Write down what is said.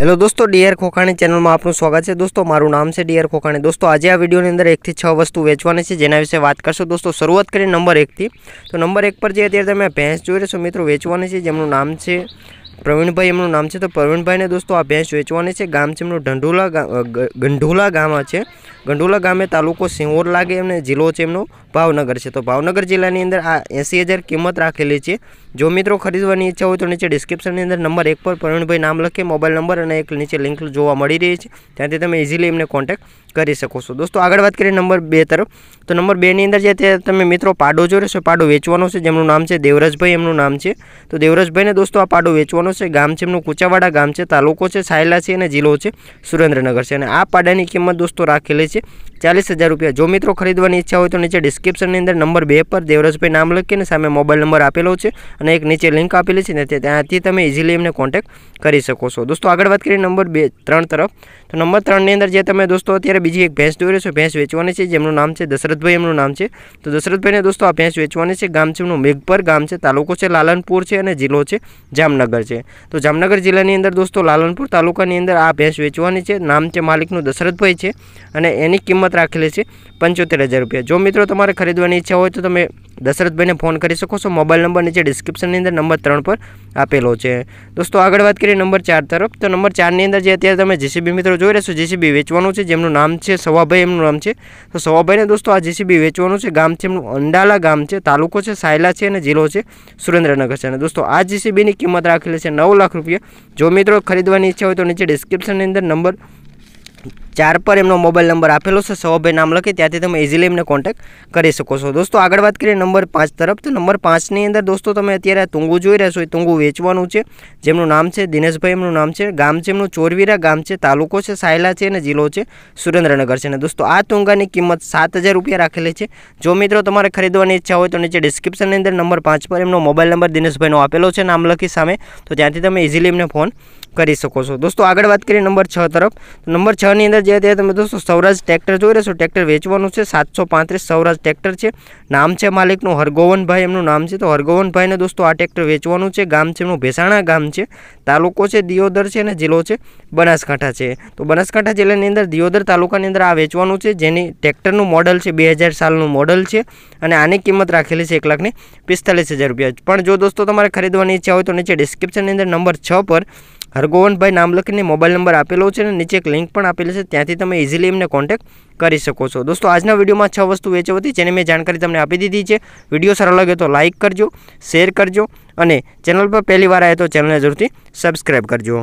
hello दोस्तों dear खोकाणे channel में आप નું સ્વાગત છે दोस्तों મારું નામ છે डियर ખોકાણે दोस्तों આજે આ વિડિયો ની અંદર એક થી છ વસ્તુ વેચવાની છે જેના વિશે વાત કરશું दोस्तों શરૂઆત કરી નંબર 1 થી તો નંબર 1 પર જે અત્યારે તમે भैंस જોઈ રહ્યા છો મિત્રો વેચવાની છે જેનું નામ છે પ્રવીણભાઈ એમનું નામ છે તો પ્રવીણભાઈને દોસ્તો આ ભેંસ વેચવાની છે ગામ છે એમનું ઢંઢોલા ગંઢોલા ગામ છે ગંઢોલા ગામે તાલુકો સિંહોર લાગે એમને જિલ્લો છે એમનો ભાવનગર છે તો ભાવનગર જિલ્લાની અંદર આ એંસી હજાર કિંમત રાખેલી છે જો મિત્રો ખરીદવાની ઈચ્છા હોય તો નીચે ડિસ્ક્રિપ્શનની અંદર નંબર એક પર પ્રવીણભાઈ નામ લખે મોબાઈલ નંબર અને એક નીચે લિંક જોવા મળી રહી છે ત્યાંથી તમે ઇઝીલી એમને કોન્ટેક્ટ કરી શકો છો દોસ્તો આગળ વાત કરીએ નંબર 2 તરફ તો નંબર 2 ની અંદર જે છે તમે મિત્રો પાડો જો રે છે પાડો વેચવાનો છે જેનું નામ છે દેવરાજભાઈ એમનું નામ છે તો દેવરાજભાઈને દોસ્તો આ પાડો વેચવાનો છે ગામ છે એમનું કોચાવાડા ગામ છે તાલુકો છે સાઈલા છે અને જિલ્લો છે સુરેન્દ્રનગર છે અને આ પાડાની કિંમત દોસ્તો રાખેલી છે 40000 રૂપિયા જો મિત્રો ખરીદવાની ઈચ્છા હોય તો નીચે ડિસ્ક્રિપ્શન ની અંદર નંબર 2 પર દેવરાજભાઈ નામ લખ્યું ને સામે મોબાઈલ નંબર આપેલો છે અને એક નીચે લિંક આપેલી છે ને ત્યાંથી તમે ઈઝીલી એમને કોન્ટેક્ટ કરી શકો છો દોસ્તો આગળ વાત કરીએ નંબર 2 3 તરફ તો નંબર 3 ની અંદર જે તમે દોસ્તો અત્યારે બીજી એક ભેંસ દોરે છે સો ભેંસ વેચવાની છે જેનું નામ છે દશરદભાઈ એમનું નામ છે તો દશરદભાઈને દોસ્તો આ ભેંસ વેચવાની છે ગામનું મેગપર ગામ છે તાલુકો છે લાલનપુર છે અને જિલ્લો છે જામનગર છે તો જામનગર જિલ્લાની અંદર દોસ્તો લાલનપુર તાલુકાની અંદર આ ભેંસ વેચવાની છે નામ છે માલિકનું દશરદભાઈ છે અને એની કિંમત રાખેલે છે 75000 રૂપિયા જો મિત્રો તમારે ખરીદવાની ઈચ્છા હોય તો તમે દશરથભાઈને ફોન કરી શકો છો મોબાઈલ નંબર નીચે ડિસ્ક્રિપ્શન ની અંદર નંબર 3 પર આપેલા છે દોસ્તો આગળ વાત કરીએ નંબર 4 તરફ તો નંબર 4 ની અંદર જે અત્યારે તમે જેસીબી મિત્રો જોઈ રહ્યા છો જેસીબી વેચવાનું છે જેનું નામ છે સવાભાઈ એમનું નામ છે તો સવાભાઈને દોસ્તો આ જેસીબી વેચવાનું છે ગામ છે એમનું અંડાલા ગામ છે તાલુકો છે સાઈલા છે અને જિલ્લો છે સુરેન્દ્રનગર છે અને દોસ્તો આ જેસીબી ની કિંમત રાખેલે છે 9 લાખ રૂપિયા જો મિત્રો ખરીદવાની ઈચ્છા હોય તો નીચે ડિસ્ક્રિપ્શન ની અંદર નંબર ચાર પર એમનો મોબાઈલ નંબર આપેલો છે સવાભાઈ નામ લખે ત્યાંથી તમે ઇઝીલી એમને કોન્ટેક્ટ કરી શકો છો દોસ્તો આગળ વાત કરીએ નંબર પાંચ તરફ તો નંબર પાંચની અંદર દોસ્તો તમે અત્યારે તુંગુ જોઈ રહ્યા છો એ તુંગુ વેચવાનું છે જેમનું નામ છે દિનેશભાઈ એમનું નામ છે ગામ છે એમનું ચોરવીરા ગામ છે તાલુકો છે સાયલા છે અને જિલ્લો છે સુરેન્દ્રનગર છે અને દોસ્તો આ તુંગાની કિંમત સાત હજાર રૂપિયા રાખેલી છે જો મિત્રો તમારે ખરીદવાની ઈચ્છા હોય તો નીચે ડિસ્ક્રિપ્શનની અંદર નંબર પાંચ પર એમનો મોબાઈલ નંબર દિનેશભાઈનો આપેલો છે નામ લખી સામે તો ત્યાંથી તમે ઇઝીલી એમને ફોન કરી શકો છો દોસ્તો આગળ વાત કરીએ નંબર 6 તરફ તો નંબર 6 ની અંદર જે દેખાય છે તમે દોસ્તો સૌરાજ ટ્રેક્ટર જોઈ રહે છો ટ્રેક્ટર વેચવાનું છે 735 સૌરાજ ટ્રેક્ટર છે નામ છે માલિકનું હરગોવનભાઈ એમનું નામ છે તો હરગોવનભાઈને દોસ્તો આ ટ્રેક્ટર વેચવાનું છે ગામ છે નું ભેસાણા ગામ છે તાલુકો છે દિયોદર છે અને જિલ્લો છે બનાસકાંઠા છે તો બનાસકાંઠા જિલ્લાની અંદર દિયોદર તાલુકાની અંદર આ વેચવાનું છે જેની ટ્રેક્ટરનું મોડેલ છે 2000 સાલનું મોડેલ છે અને આની કિંમત રાખેલી છે 145000 રૂપિયા પણ જો દોસ્તો તમારે ખરીદવાની ઈચ્છા હોય તો નીચે ડિસ્ક્રિપ્શનની અંદર નંબર 6 પર हरगोवन भाई नामलिक ने मोबाइल नंबर अपेलो छे ने नीचे एक लिंक पण अपेलो छे त्याथी તમે ઈઝીલી એમને કોન્ટેક્ટ કરી શકો છો દોસ્તો આજના વિડિયો માં 6 વસ્તુ વેચે હતી જેની મે જાણકારી તમને આપી દીધી છે વિડિયો સારો લાગ્યો તો લાઈક કરજો શેર કરજો અને ચેનલ પર પહેલી વાર आए તો ચેનલને જરૂરથી સબ્સ્ક્રાઇબ કરજો